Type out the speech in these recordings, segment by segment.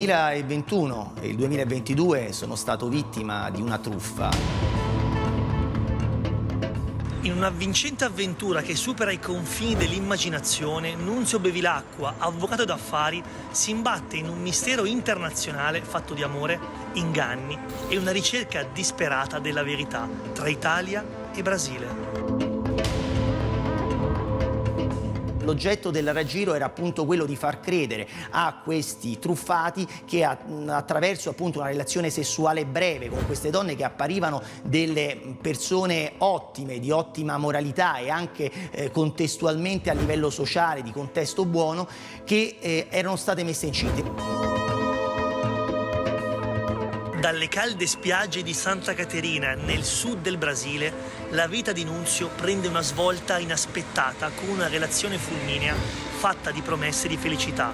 Il 2021 e il 2022 sono stato vittima di una truffa. In una vincente avventura che supera i confini dell'immaginazione, Nunzio Bevilacqua, avvocato d'affari, si imbatte in un mistero internazionale fatto di amore, inganni e una ricerca disperata della verità tra Italia e Brasile. l'oggetto del raggiro era appunto quello di far credere a questi truffati che attraverso appunto una relazione sessuale breve con queste donne che apparivano delle persone ottime, di ottima moralità e anche eh, contestualmente a livello sociale, di contesto buono, che eh, erano state messe in incinte. Dalle calde spiagge di Santa Caterina, nel sud del Brasile, la vita di Nunzio prende una svolta inaspettata con una relazione fulminea fatta di promesse di felicità,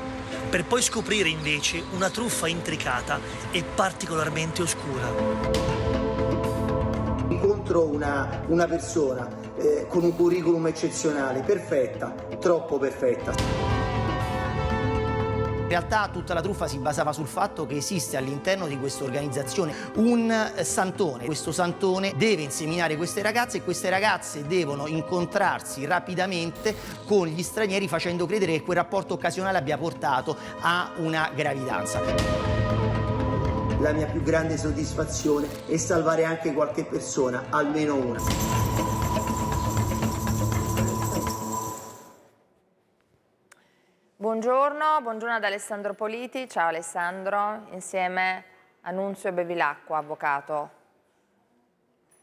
per poi scoprire invece una truffa intricata e particolarmente oscura incontro una, una persona eh, con un curriculum eccezionale, perfetta, troppo perfetta. In realtà tutta la truffa si basava sul fatto che esiste all'interno di questa organizzazione un santone. Questo santone deve inseminare queste ragazze e queste ragazze devono incontrarsi rapidamente con gli stranieri facendo credere che quel rapporto occasionale abbia portato a una gravidanza la mia più grande soddisfazione è salvare anche qualche persona, almeno una. buongiorno, buongiorno ad Alessandro Politi, ciao Alessandro, insieme a Nunzio Bevilacqua, avvocato.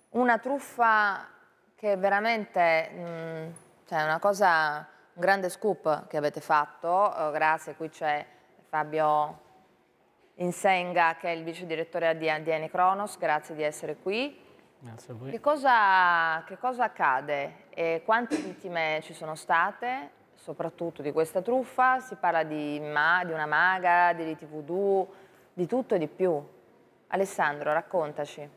Una truffa che veramente, mh, mm, cioè una cosa, un grande scoop che avete fatto, eh, grazie, qui c'è Fabio Insenga che è il vice direttore di ADN Cronos, grazie di essere qui. Grazie a voi. Che cosa, che cosa accade e quante vittime ci sono state? soprattutto di questa truffa, si parla di, ma, di una maga, di tv voodoo, di tutto e di più. Alessandro, raccontaci.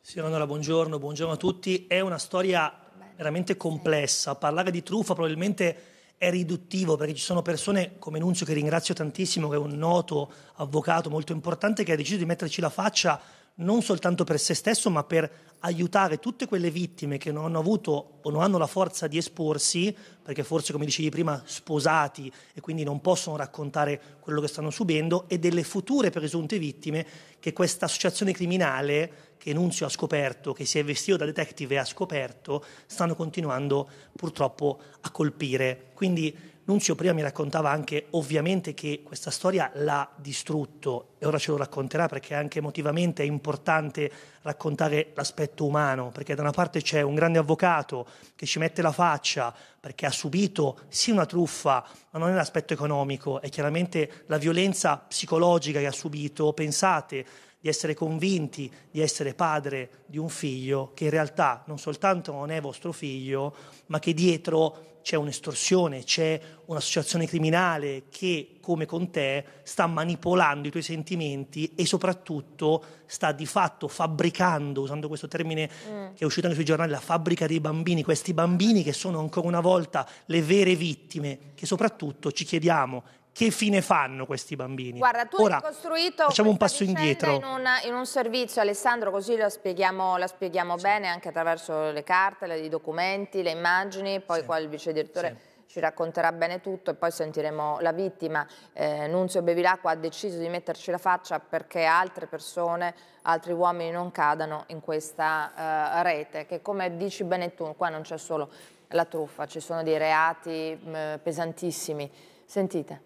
Sì, Manuela, buongiorno, buongiorno a tutti. È una storia Bene. veramente complessa. Parlare di truffa probabilmente è riduttivo perché ci sono persone come Nunzio che ringrazio tantissimo, che è un noto avvocato molto importante che ha deciso di metterci la faccia non soltanto per se stesso, ma per aiutare tutte quelle vittime che non hanno avuto o non hanno la forza di esporsi, perché forse, come dicevi prima, sposati e quindi non possono raccontare quello che stanno subendo, e delle future presunte vittime che questa associazione criminale, che Nunzio ha scoperto, che si è vestito da detective e ha scoperto, stanno continuando purtroppo a colpire. Quindi Nunzio prima mi raccontava anche ovviamente che questa storia l'ha distrutto e ora ce lo racconterà perché anche emotivamente è importante raccontare l'aspetto umano, perché da una parte c'è un grande avvocato che ci mette la faccia perché ha subito sì una truffa, ma non è l'aspetto economico, è chiaramente la violenza psicologica che ha subito, pensate di essere convinti di essere padre di un figlio che in realtà non soltanto non è vostro figlio, ma che dietro c'è un'estorsione, c'è un'associazione criminale che, come con te, sta manipolando i tuoi sentimenti e soprattutto sta di fatto fabbricando, usando questo termine mm. che è uscito anche sui giornali, la fabbrica dei bambini, questi bambini che sono ancora una volta le vere vittime, che soprattutto ci chiediamo che fine fanno questi bambini. Guarda, tu Ora, hai costruito facciamo un passo indietro. In, una, in, un servizio, Alessandro, così la spieghiamo, la spieghiamo sì. bene anche attraverso le carte, le, i documenti, le immagini, poi sì. qua il vice direttore... Sì ci racconterà bene tutto e poi sentiremo la vittima. Eh, Nunzio Bevilacqua ha deciso di metterci la faccia perché altre persone, altri uomini non cadano in questa eh, rete che come dici bene tu, qua non c'è solo la truffa, ci sono dei reati mh, mm, pesantissimi. Sentite.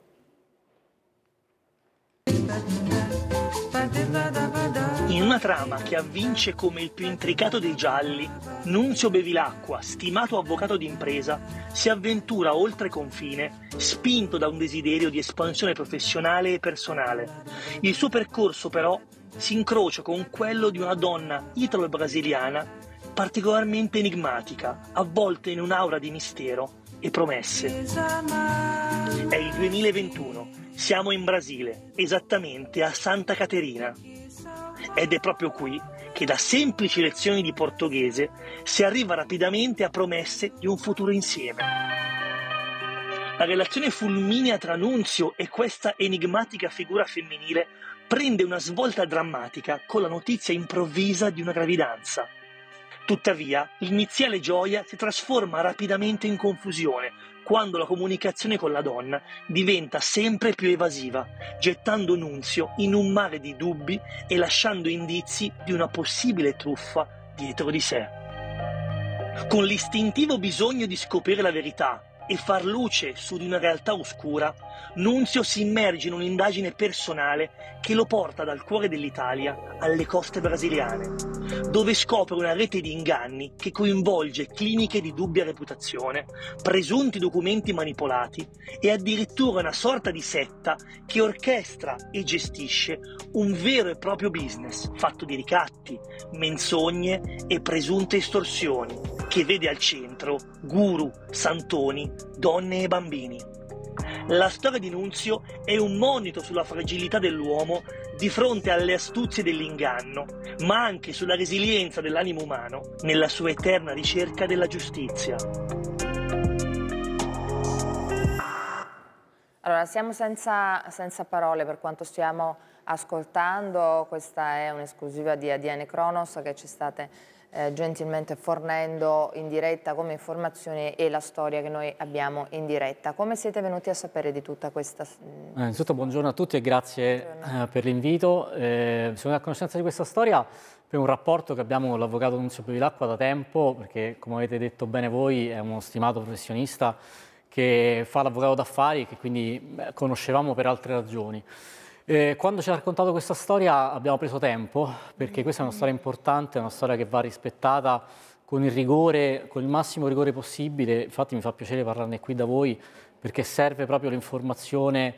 In una trama che avvince come il più intricato dei gialli, Nunzio Bevilacqua, stimato avvocato d'impresa, si avventura oltre confine, spinto da un desiderio di espansione professionale e personale. Il suo percorso però si incrocia con quello di una donna italo-brasiliana particolarmente enigmatica, avvolta in un'aura di mistero e promesse. È il 2021 siamo in Brasile, esattamente a Santa Caterina. Ed è proprio qui che da semplici lezioni di portoghese si arriva rapidamente a promesse di un futuro insieme. La relazione fulminea tra Nunzio e questa enigmatica figura femminile prende una svolta drammatica con la notizia improvvisa di una gravidanza. Tuttavia, l'iniziale gioia si trasforma rapidamente in confusione quando la comunicazione con la donna diventa sempre più evasiva, gettando Nunzio in un mare di dubbi e lasciando indizi di una possibile truffa dietro di sé. Con l'istintivo bisogno di scoprire la verità, e far luce su di una realtà oscura, Nunzio si immerge in un'indagine personale che lo porta dal cuore dell'Italia alle coste brasiliane, dove scopre una rete di inganni che coinvolge cliniche di dubbia reputazione, presunti documenti manipolati e addirittura una sorta di setta che orchestra e gestisce un vero e proprio business fatto di ricatti, menzogne e presunte estorsioni che vede al centro guru, santoni, donne e bambini. La storia di Nunzio è un monito sulla fragilità dell'uomo di fronte alle astuzie dell'inganno, ma anche sulla resilienza dell'animo umano nella sua eterna ricerca della giustizia. Allora, siamo senza, senza parole per quanto stiamo ascoltando, questa è un'esclusiva di ADN Kronos che ci state eh, gentilmente fornendo in diretta come informazione e la storia che noi abbiamo in diretta. Come siete venuti a sapere di tutta questa... Mm? Eh, innanzitutto buongiorno a tutti e grazie eh, per l'invito. Eh, sono a conoscenza di questa storia per un rapporto che abbiamo con l'avvocato Nunzio Bevilacqua da tempo, perché come avete detto bene voi è uno stimato professionista che fa l'avvocato d'affari e che quindi beh, conoscevamo per altre ragioni. Eh, quando ci ha raccontato questa storia abbiamo preso tempo, perché questa è una storia importante, è una storia che va rispettata con il rigore, con il massimo rigore possibile. Infatti mi fa piacere parlarne qui da voi, perché serve proprio l'informazione,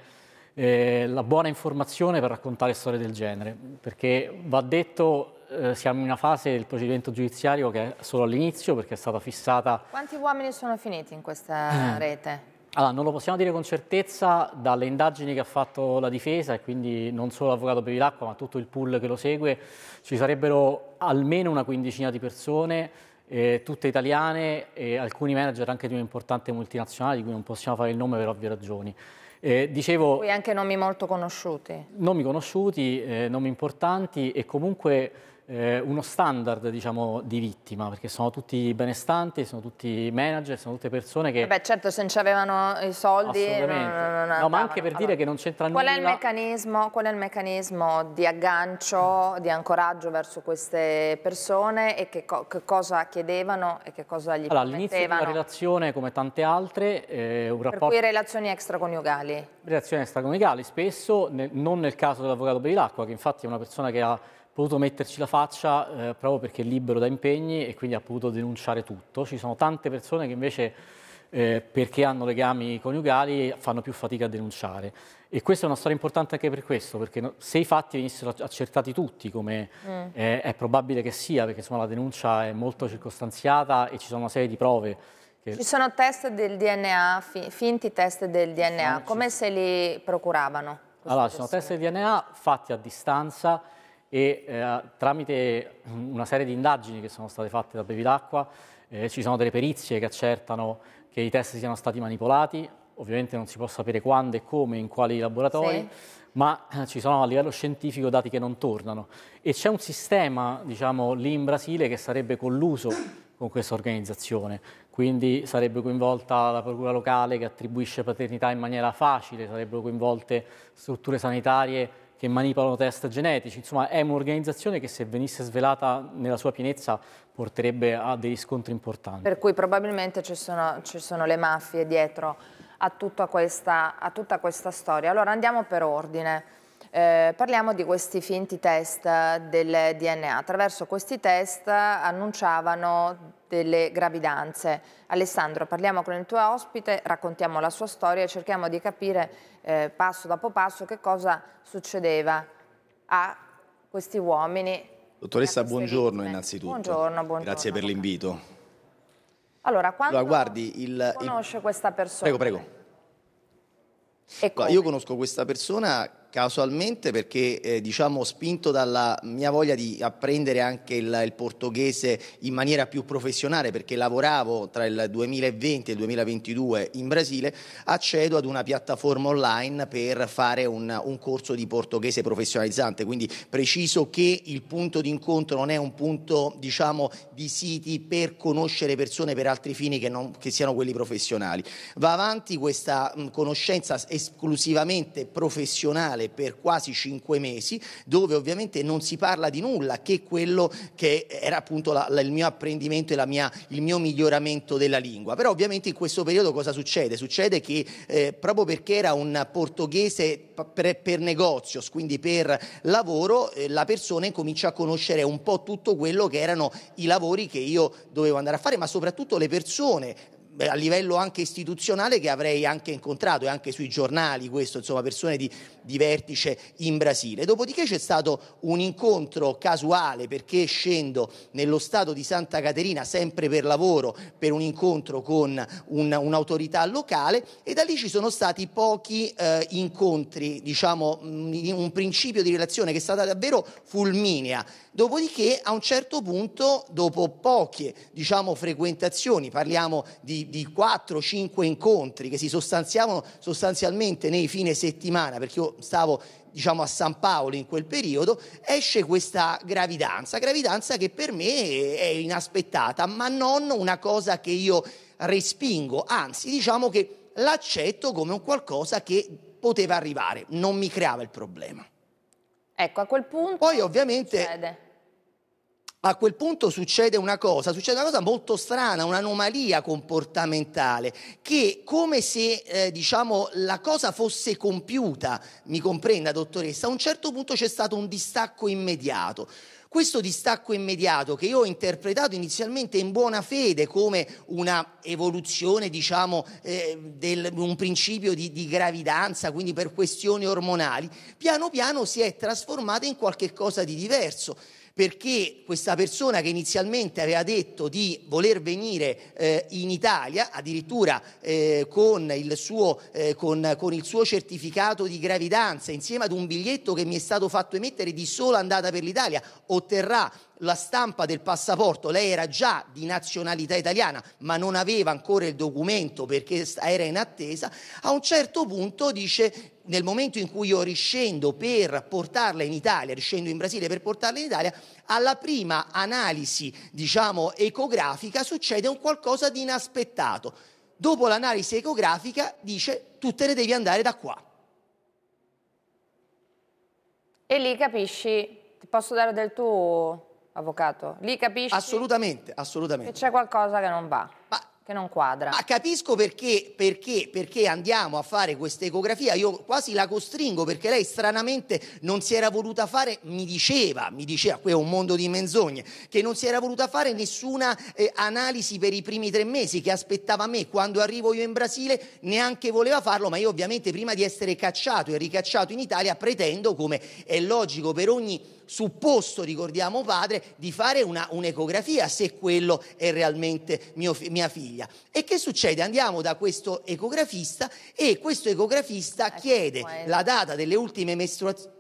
eh, la buona informazione per raccontare storie del genere. Perché va detto, eh, siamo in una fase del procedimento giudiziario che è solo all'inizio, perché è stata fissata... Quanti uomini sono finiti in questa eh, rete? Allora, non lo possiamo dire con certezza dalle indagini che ha fatto la difesa e quindi non solo l'avvocato Bevilacqua ma tutto il pool che lo segue, ci sarebbero almeno una quindicina di persone, eh, tutte italiane e alcuni manager anche di un'importante multinazionale di cui non possiamo fare il nome per ovvie ragioni. Eh, dicevo, Qui anche nomi molto conosciuti. Nomi conosciuti, eh, nomi importanti e comunque eh, uno standard diciamo, di vittima, perché sono tutti benestanti, sono tutti manager, sono tutte persone che... Eh beh certo, se non avevano i soldi... Assolutamente. Non, non, non, no, ma anche per allora. dire che non c'entra nulla... Qual è, il meccanismo, qual è il meccanismo di aggancio, di ancoraggio verso queste persone e che, co che cosa chiedevano e che cosa gli allora, All'inizio di una relazione, come tante altre, eh, un rapporto... Per cui relazioni extraconiugali? Relazioni extraconiugali, spesso, nel, non nel caso dell'avvocato Bevilacqua, che infatti è una persona che ha potuto metterci la faccia eh, proprio perché è libero da impegni e quindi ha potuto denunciare tutto. Ci sono tante persone che invece eh, perché hanno legami coniugali fanno più fatica a denunciare. E questa è una storia importante anche per questo, perché no, se i fatti venissero accertati tutti, come mm. eh, è probabile che sia, perché insomma, la denuncia è molto circostanziata e ci sono una serie di prove. Che... Ci sono test del DNA, fi finti test del DNA, sono... come se li procuravano? Allora, ci sono test del DNA fatti a distanza e eh, tramite una serie di indagini che sono state fatte da Bevilacqua eh, ci sono delle perizie che accertano che i test siano stati manipolati, ovviamente non si può sapere quando e come, in quali laboratori, sì. ma eh, ci sono a livello scientifico dati che non tornano e c'è un sistema, diciamo, lì in Brasile che sarebbe colluso con questa organizzazione, quindi sarebbe coinvolta la procura locale che attribuisce paternità in maniera facile, sarebbero coinvolte strutture sanitarie che manipolano test genetici, insomma è un'organizzazione che se venisse svelata nella sua pienezza porterebbe a dei riscontri importanti. Per cui probabilmente ci sono, ci sono le mafie dietro a tutta, questa, a tutta questa storia. Allora andiamo per ordine. Eh, parliamo di questi finti test del DNA. Attraverso questi test annunciavano delle gravidanze. Alessandro, parliamo con il tuo ospite, raccontiamo la sua storia e cerchiamo di capire eh, passo dopo passo che cosa succedeva a questi uomini. Dottoressa, buongiorno vittime. innanzitutto. Buongiorno, buongiorno. Grazie per l'invito. Allora, quando allora, guardi, il, conosce il... questa persona? Prego, prego. Io conosco questa persona casualmente perché eh, diciamo spinto dalla mia voglia di apprendere anche il, il, portoghese in maniera più professionale perché lavoravo tra il 2020 e il 2022 in Brasile accedo ad una piattaforma online per fare un, un corso di portoghese professionalizzante quindi preciso che il punto di incontro non è un punto diciamo di siti per conoscere persone per altri fini che, non, che siano quelli professionali va avanti questa mh, conoscenza esclusivamente professionale nazionale per quasi cinque mesi, dove ovviamente non si parla di nulla che quello che era appunto la, la, il mio apprendimento e mia, il mio miglioramento della lingua. Però ovviamente in questo periodo cosa succede? Succede che eh, proprio perché era un portoghese per, per negozio, quindi per lavoro, eh, la persona incomincia a conoscere un po' tutto quello che erano i lavori che io dovevo andare a fare, ma soprattutto le persone, a livello anche istituzionale che avrei anche incontrato e anche sui giornali questo, insomma, persone di, di vertice in Brasile. Dopodiché c'è stato un incontro casuale perché scendo nello stato di Santa Caterina sempre per lavoro, per un incontro con un, un'autorità locale e da lì ci sono stati pochi eh, incontri, diciamo, mm, un principio di relazione che è stata davvero fulminea. Dopodiché a un certo punto, dopo poche diciamo, frequentazioni, parliamo di di, di 4-5 incontri che si sostanziavano sostanzialmente nei fine settimana, perché io stavo diciamo a San Paolo in quel periodo, esce questa gravidanza, gravidanza che per me è inaspettata, ma non una cosa che io respingo, anzi diciamo che l'accetto come un qualcosa che poteva arrivare, non mi creava il problema. Ecco, a quel punto... Poi ovviamente... Succede a quel punto succede una cosa, succede una cosa molto strana, un'anomalia comportamentale, che come se eh, diciamo, la cosa fosse compiuta, mi comprenda dottoressa, a un certo punto c'è stato un distacco immediato. Questo distacco immediato che io ho interpretato inizialmente in buona fede come una evoluzione, diciamo, eh, del, un principio di, di, gravidanza, quindi per questioni ormonali, piano piano si è trasformato in qualche cosa di diverso perché questa persona che inizialmente aveva detto di voler venire eh, in Italia, addirittura eh, con, il suo, eh, con, con, il suo, certificato di gravidanza, insieme ad un biglietto che mi è stato fatto emettere di sola andata per l'Italia, otterrà la stampa del passaporto, lei era già di nazionalità italiana, ma non aveva ancora il documento perché era in attesa, a un certo punto dice nel momento in cui io riscendo per portarla in Italia, riscendo in Brasile per portarla in Italia, alla prima analisi, diciamo, ecografica succede un qualcosa di inaspettato. Dopo l'analisi ecografica dice tu te ne devi andare da qua. E lì capisci, ti posso dare del tuo avvocato. Lì capisci? Assolutamente, assolutamente. Che c'è qualcosa che non va. Ma che non quadra. Ma capisco perché, perché, perché andiamo a fare questa ecografia, io quasi la costringo perché lei stranamente non si era voluta fare, mi diceva, mi diceva, qui è un mondo di menzogne, che non si era voluta fare nessuna eh, analisi per i primi tre mesi, che aspettava me quando arrivo io in Brasile, neanche voleva farlo, ma io ovviamente prima di essere cacciato e ricacciato in Italia pretendo, come è logico per ogni supposto, ricordiamo padre, di fare una, un'ecografia se quello è realmente mio, mia figlia. E che succede? Andiamo da questo ecografista e questo ecografista eh, chiede è... la data delle ultime mestruazioni.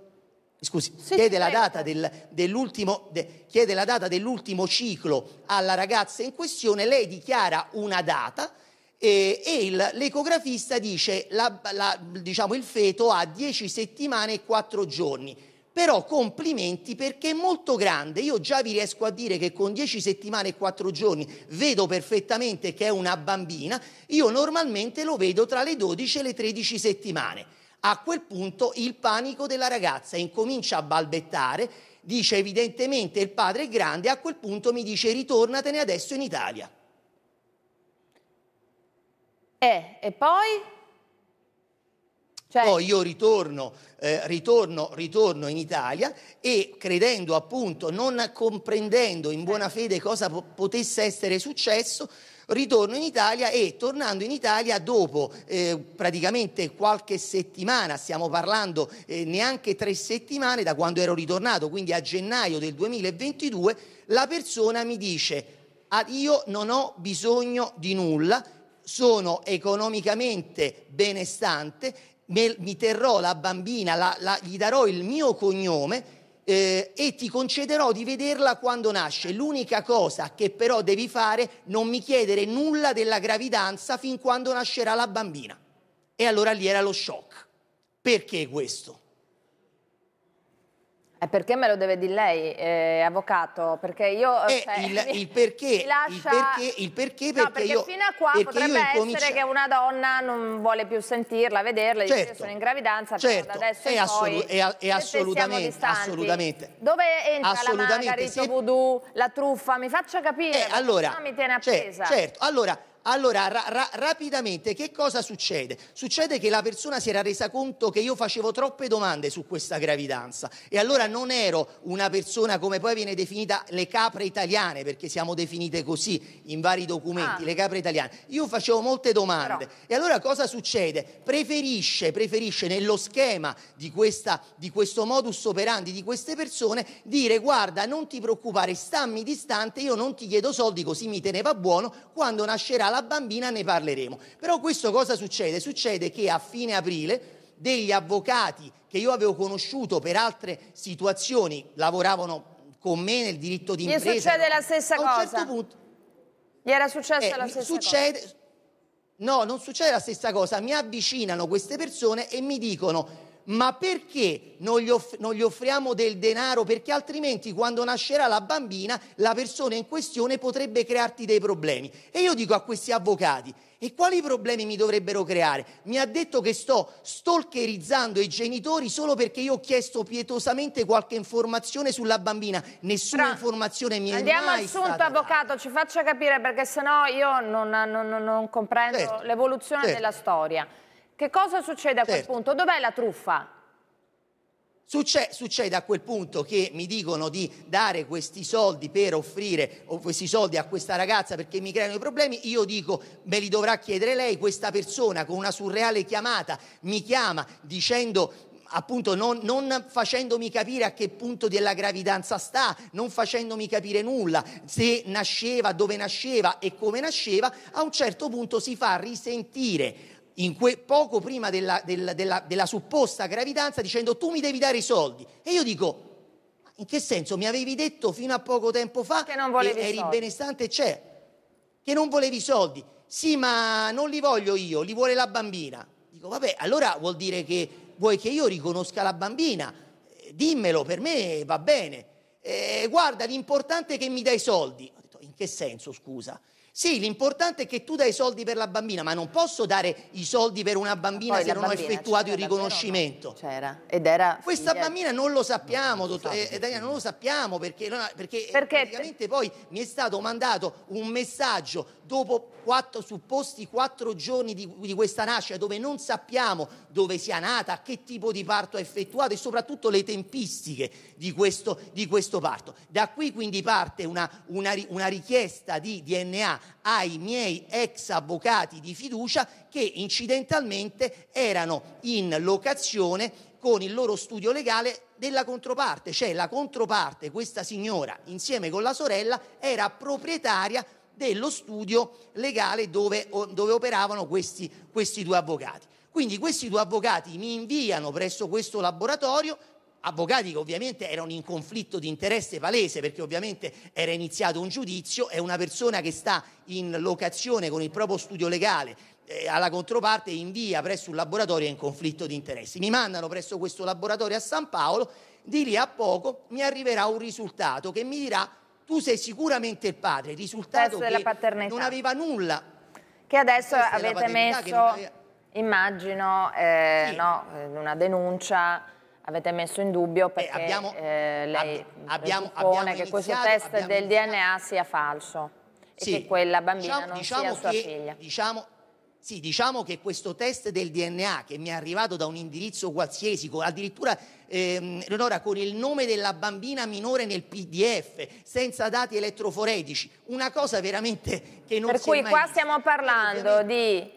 Scusi, sì, chiede, la certo. data del, dell'ultimo, de, chiede la data dell'ultimo ciclo alla ragazza in questione, lei dichiara una data, e, e il, l'ecografista dice che diciamo, il feto ha 10 settimane e 4 giorni però complimenti perché è molto grande. Io già vi riesco a dire che con 10 settimane e 4 giorni vedo perfettamente che è una bambina, io normalmente lo vedo tra le 12 e le 13 settimane. A quel punto il panico della ragazza incomincia a balbettare, dice evidentemente il padre è grande, a quel punto mi dice ritornatene adesso in Italia. Eh, e poi? Cioè... Poi io ritorno, eh, ritorno, ritorno, in Italia e credendo appunto, non comprendendo in buona fede cosa po- potesse essere successo, ritorno in Italia e tornando in Italia dopo eh, praticamente qualche settimana, stiamo parlando eh, neanche tre settimane da quando ero ritornato, quindi a gennaio del 2022, la persona mi dice ah, io non ho bisogno di nulla, sono economicamente benestante mi terrò la bambina, la, la, gli darò il mio cognome eh, e ti concederò di vederla quando nasce. L'unica cosa che però devi fare, è non mi chiedere nulla della gravidanza fin quando nascerà la bambina. E allora lì era lo shock. Perché questo? E eh, perché me lo deve dire lei, eh, avvocato? Perché io... Eh, cioè, il, mi, il, perché, lascia... il, perché, il perché, perché, no, perché io, fino a qua potrebbe incominci... essere che una donna non vuole più sentirla, vederla, certo, dice sono in gravidanza, certo, però da certo, adesso è, assolu è, è assolutamente, assolutamente. Dove entra assolutamente, la maga, se... voodoo, la truffa? Mi faccia capire, eh, allora, mi tiene cioè, appesa. Certo, allora allora, ra- ra- rapidamente, che cosa succede? Succede che la persona si era resa conto che io facevo troppe domande su questa gravidanza e allora non ero una persona come poi viene definita le capre italiane, perché siamo definite così in vari documenti, ah. le capre italiane. Io facevo molte domande Però. e allora cosa succede? Preferisce, preferisce nello schema di, questa, di questo modus operandi di queste persone dire guarda non ti preoccupare, stammi distante, io non ti chiedo soldi così mi teneva buono, quando nascerà la la bambina ne parleremo. Però questo cosa succede? Succede che a fine aprile degli avvocati che io avevo conosciuto per altre situazioni, lavoravano con me nel diritto di impresa. Gli succede la stessa cosa. A un certo punto... Gli era successa eh, la stessa succede... cosa. No, non succede la stessa cosa. Mi avvicinano queste persone e mi dicono ma perché non gli, off- non gli, offriamo del denaro? Perché altrimenti quando nascerà la bambina la persona in questione potrebbe crearti dei problemi. E io dico a questi avvocati, e quali problemi mi dovrebbero creare? Mi ha detto che sto stalkerizzando i genitori solo perché io ho chiesto pietosamente qualche informazione sulla bambina. Nessuna Fra, informazione mi è Andiamo mai al punto, avvocato, ci faccia capire perché sennò io non, non, non comprendo certo, l'evoluzione certo. della storia. Che cosa succede a certo. quel punto? Dov'è la truffa? Succede, succede, a quel punto che mi dicono di dare questi soldi per offrire questi soldi a questa ragazza perché mi creano i problemi, io dico me li dovrà chiedere lei, questa persona con una surreale chiamata mi chiama dicendo appunto non, non, facendomi capire a che punto della gravidanza sta, non facendomi capire nulla, se nasceva, dove nasceva e come nasceva, a un certo punto si fa risentire in que, poco prima della, della, della, della supposta gravidanza dicendo tu mi devi dare i soldi. E io dico, in che senso? Mi avevi detto fino a poco tempo fa che non volevi eri soldi. benestante, c'è, che non volevi i soldi. Sì, ma non li voglio io, li vuole la bambina. Dico, vabbè, allora vuol dire che vuoi che io riconosca la bambina? Eh, dimmelo, per me va bene. Eh, guarda, l'importante è che mi dai i soldi. Ho detto, in che senso, scusa? Sì, l'importante è che tu dai i soldi per la bambina, ma non posso dare i soldi per una bambina Poi se non bambina ho effettuato il riconoscimento. C'era, ed era... Questa figlia... bambina non lo sappiamo, no, dottor, eh, Daniela, non lo sappiamo perché, perché, eh, perché praticamente poi mi è stato mandato un messaggio dopo quattro, supposti quattro giorni di, di, questa nascita dove non sappiamo dove sia nata, che tipo di parto ha effettuato e soprattutto le tempistiche di questo, di questo parto. Da qui quindi parte una, una, una richiesta di DNA ai miei ex avvocati di fiducia che incidentalmente erano in locazione con il loro studio legale della controparte, cioè la controparte, questa signora insieme con la sorella era proprietaria dello studio legale dove, dove operavano questi, questi due avvocati. Quindi questi due avvocati mi inviano presso questo laboratorio, avvocati che ovviamente erano in conflitto di interesse palese perché ovviamente era iniziato un giudizio e una persona che sta in locazione con il proprio studio legale eh, alla controparte invia presso un laboratorio in conflitto di interessi. Mi mandano presso questo laboratorio a San Paolo, di lì a poco mi arriverà un risultato che mi dirà tu sei sicuramente il padre, il risultato Questo che non aveva nulla. Che adesso avete messo, aveva... immagino, eh, sì. no, eh, una denuncia Avete messo in dubbio eh, perché eh, abbiamo, eh, lei abbiamo, abbiamo che questo test del iniziato. DNA sia falso e sì, che quella diciamo- bambina diciamo, non diciamo sia sua che, figlia. Diciamo, sì, diciamo che questo test del DNA che mi è arrivato da un indirizzo qualsiasi, addirittura ehm, Leonora con il nome della bambina minore nel PDF, senza dati elettroforetici, una cosa veramente che non per si è Per cui qua vista. stiamo parlando di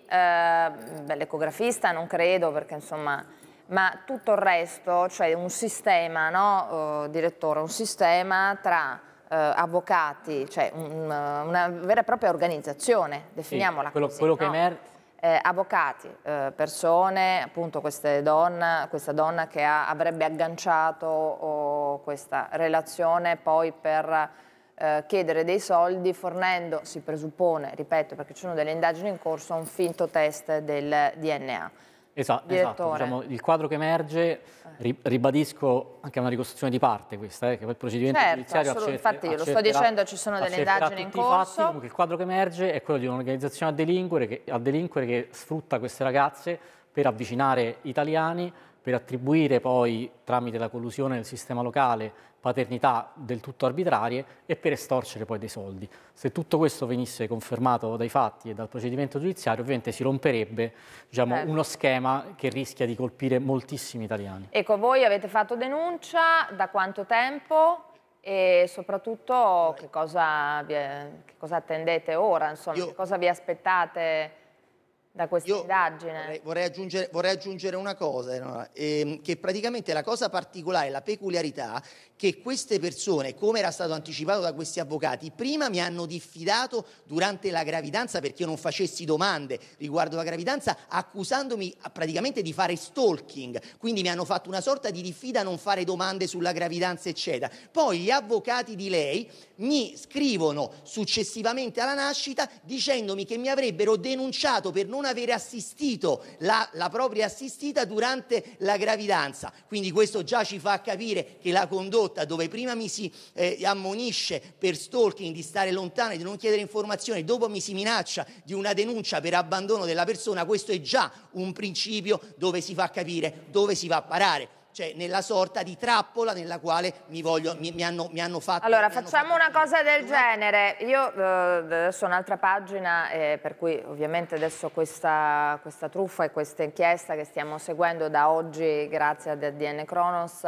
eh, l'ecografista, non credo, perché insomma ma tutto il resto, cioè un sistema, no, eh, direttore, un sistema tra eh, avvocati, cioè un, una vera e propria organizzazione, definiamola sì, quello, così. Quello no? che emerge... Eh, avvocati, eh, persone, appunto donna, questa donna che ha, avrebbe agganciato oh, questa relazione poi per eh, chiedere dei soldi fornendo, si presuppone, ripeto perché ci sono delle indagini in corso, un finto test del DNA. Esatto, esatto. Diciamo, il quadro che emerge, eh. ribadisco anche una ricostruzione di parte questa, eh, che poi il procedimento certo, giudiziario accetta, Infatti io lo sto dicendo, ci sono delle indagini in corso. Fatti, comunque il quadro che emerge è quello di un'organizzazione a delinquere, che, a delinquere che sfrutta queste ragazze per avvicinare italiani, per attribuire poi tramite la collusione del sistema locale paternità del tutto arbitrarie e per estorcere poi dei soldi. Se tutto questo venisse confermato dai fatti e dal procedimento giudiziario, ovviamente si romperebbe diciamo, certo. uno schema che rischia di colpire moltissimi italiani. Ecco, voi avete fatto denuncia da quanto tempo? E soprattutto che cosa, vi, che cosa attendete ora? Insomma, Io... che cosa vi aspettate? da questa Io indagine. Vorrei, vorrei, aggiungere, vorrei, aggiungere, una cosa, no? ehm, che praticamente la cosa particolare, la peculiarità che queste persone, come era stato anticipato da questi avvocati, prima mi hanno diffidato durante la gravidanza perché io non facessi domande riguardo la gravidanza, accusandomi ah, praticamente di fare stalking, quindi mi hanno fatto una sorta di diffida a non fare domande sulla gravidanza, eccetera. Poi gli avvocati di lei mi scrivono successivamente alla nascita dicendomi che mi avrebbero denunciato per non aver assistito la, la propria assistita durante la gravidanza. Quindi questo già ci fa capire che la condotta condotta dove prima mi si eh, ammonisce per stalking di stare lontano e di non chiedere informazioni, dopo mi si minaccia di una denuncia per abbandono della persona, questo è già un principio dove si fa capire dove si va a parare cioè nella sorta di trappola nella quale mi, voglio, mi, mi, hanno, mi hanno, fatto... Allora, facciamo fatto... una cosa del genere. Io eh, adesso un'altra pagina, eh, per cui ovviamente adesso questa, questa, truffa e questa inchiesta che stiamo seguendo da oggi, grazie a DN Kronos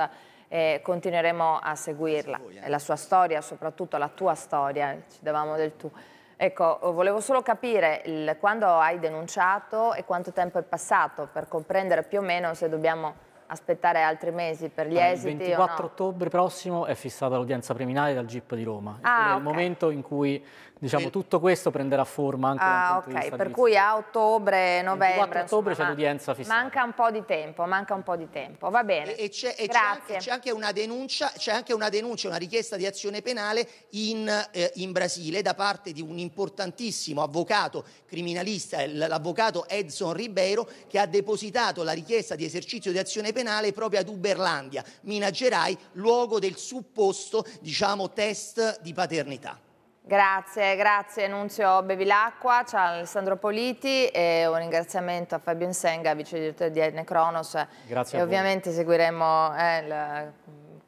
e continueremo a seguirla. e La sua storia, soprattutto la tua storia, ci davamo del tu. Ecco, volevo solo capire il, quando hai denunciato e quanto tempo è passato per comprendere più o meno se dobbiamo aspettare altri mesi per gli esiti? Il 24 no? ottobre prossimo è fissata l'udienza preliminare dal GIP di Roma. Ah, è okay. il momento in cui Diciamo, sì. tutto questo prenderà forma anche ah, ok, per cui a ottobre, novembre... 4 ottobre c'è l'udienza fissata. Manca un po' di tempo, manca un po' di tempo, va bene. E, e c'è anche, anche, una denuncia, c'è anche una denuncia, una richiesta di azione penale in, eh, in Brasile da parte di un importantissimo avvocato criminalista, l'avvocato Edson Ribeiro, che ha depositato la richiesta di esercizio di azione penale proprio ad Uberlandia, Minagerai, luogo del supposto, diciamo, test di paternità. Grazie, grazie Nunzio Bevilacqua, ciao Alessandro Politi e un ringraziamento a Fabio Insenga, vice direttore di Ene Cronos. Grazie. E ovviamente seguiremo eh, la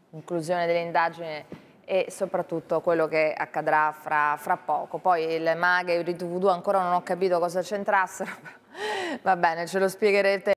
conclusione dell'indagine e soprattutto quello che accadrà fra, fra poco. Poi il MAGA e il Rituvudu ancora non ho capito cosa c'entrassero, va bene, ce lo spiegherete.